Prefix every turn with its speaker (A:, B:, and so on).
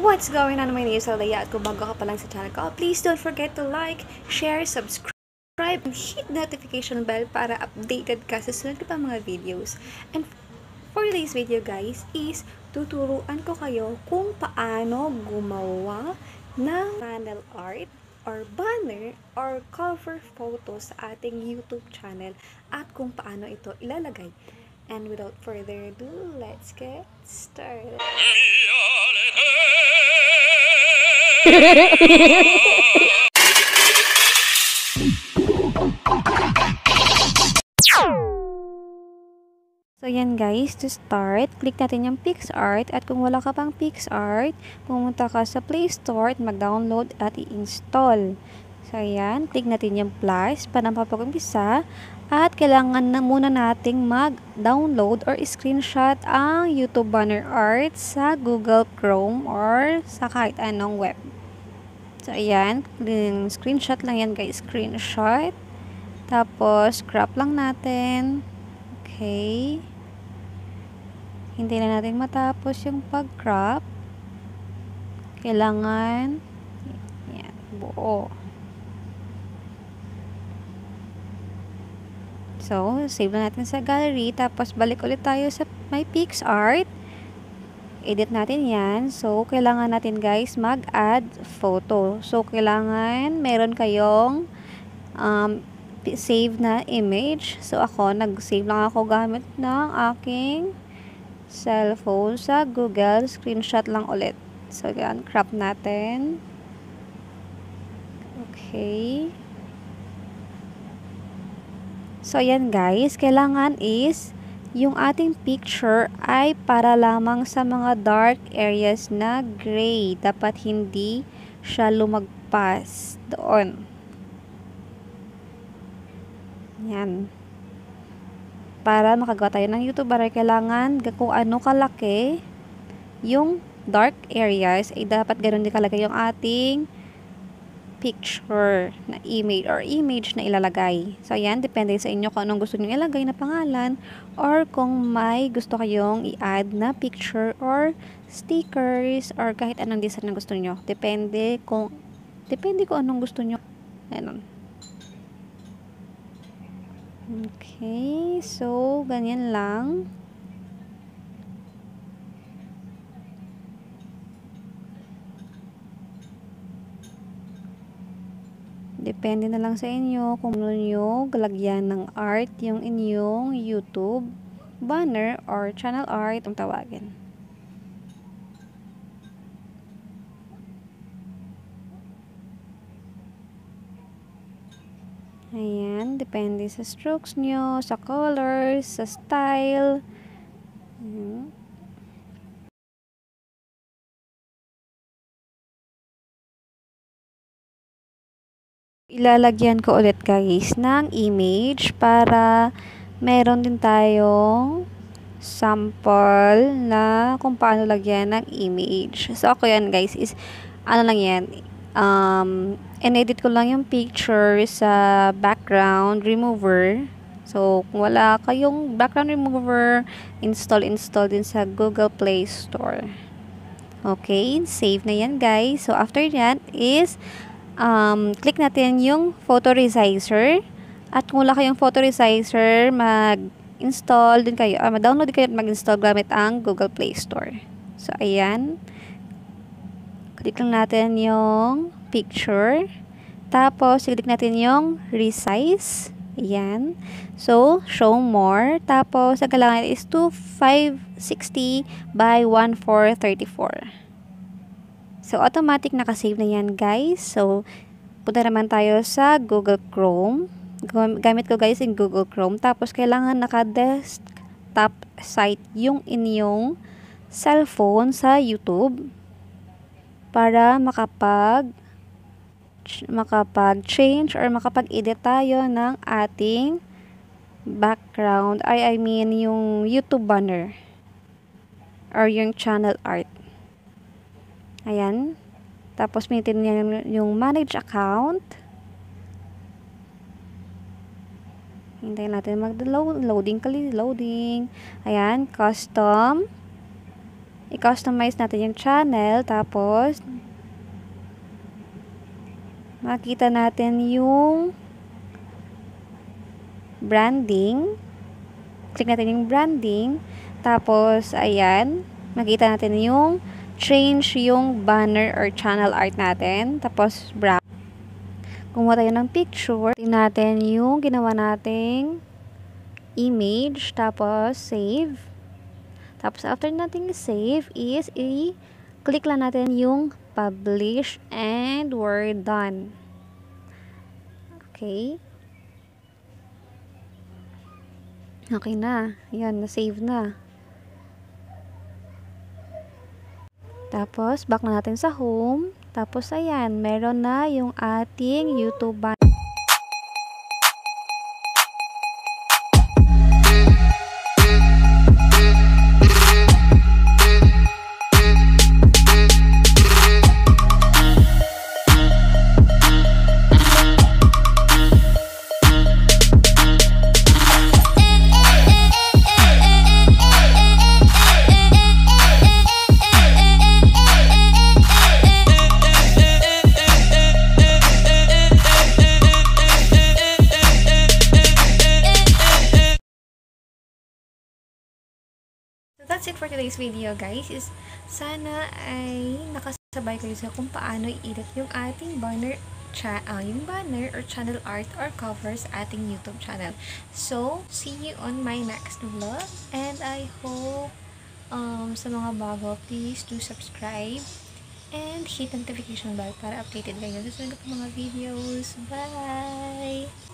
A: What's going on? My name is Aldaya at kung bago ka pa lang sa channel ko, please don't forget to like, share, subscribe, and hit notification bell para updated ka sa sunod pa mga videos. And for today's video guys is tuturuan ko kayo kung paano gumawa ng panel art or banner or cover photo sa ating YouTube channel at kung paano ito ilalagay. And without further ado, let's get started. So yan guys, to start, click natin yung PixArt at kung wala ka pang PixArt, pumunta ka sa Play Store at mag-download at i-install. So yan, click natin yung plus para mapag umpisa at kailangan na muna nating mag-download or screenshot ang YouTube banner art sa Google Chrome or sa kahit anong web So, ayan. Screenshot lang yan, guys. Screenshot. Tapos, crop lang natin. Okay. Hindi na natin matapos yung pag-crop. Kailangan yan, buo. So, save na natin sa gallery. Tapos, balik ulit tayo sa my PixArt edit natin yan. So, kailangan natin guys mag-add photo. So, kailangan meron kayong um, save na image. So, ako, nag-save lang ako gamit ng aking cellphone sa Google. Screenshot lang ulit. So, yan. Crop natin. Okay. So, yan guys. Kailangan is yung ating picture ay para lamang sa mga dark areas na gray. Dapat hindi siya lumagpas doon. Yan. Para makagawa tayo ng YouTuber, kailangan kung ano kalaki yung dark areas, ay dapat ganun din kalaki yung ating picture na image or image na ilalagay. So, ayan, depende sa inyo kung anong gusto nyo ilagay na pangalan or kung may gusto kayong i-add na picture or stickers or kahit anong design na gusto nyo. Depende kung, depende kung anong gusto nyo. Ayan. Okay, so, ganyan lang. Depende na lang sa inyo kung ano nyo galagyan ng art yung inyong YouTube banner or channel art ang tawagin. Ayan, depende sa strokes nyo, sa colors, sa style, lalagyan ko ulit guys ng image para meron din tayong sample na kung paano lagyan ng image. So, ako yan guys is, ano lang yan, um, in-edit ko lang yung picture sa background remover. So, kung wala kayong background remover, install, install din sa Google Play Store. Okay, save na yan guys. So, after that is, um, click natin yung photo resizer. At kung wala kayong photo resizer, mag-install din kayo, uh, mag-download kayo at mag-install gamit ang Google Play Store. So, ayan. Click lang natin yung picture. Tapos, click natin yung resize. Ayan. So, show more. Tapos, ang kailangan is 2560 by 1434. So, automatic nakasave na yan guys. So, punta naman tayo sa Google Chrome. Gamit ko guys yung Google Chrome. Tapos, kailangan naka-desktop site yung inyong cellphone sa YouTube para makapag makapag-change or makapag-edit tayo ng ating background, I, I mean yung YouTube banner or yung channel art. Ayan. Tapos, maintain niya yung manage account. Hintayin natin mag-loading. Loading, loading. Ayan, custom. I-customize natin yung channel. Tapos, makita natin yung branding. Click natin yung branding. Tapos, ayan, makita natin yung change yung banner or channel art natin. Tapos, bra. Kumuha tayo ng picture. Tingnan natin yung ginawa nating image. Tapos, save. Tapos, after nating save is i-click lang natin yung publish and we're done. Okay. Okay na. Yan, na-save na. Tapos, back na natin sa home. Tapos, ayan, meron na yung ating YouTube banner. for today's video guys is sana ay nakasabay kayo sa kung paano i-edit yung ating banner cha uh, yung banner or channel art or covers ating YouTube channel. So, see you on my next vlog and I hope um, sa mga bago, please do subscribe and hit notification bell para updated kayo sa mga videos. Bye!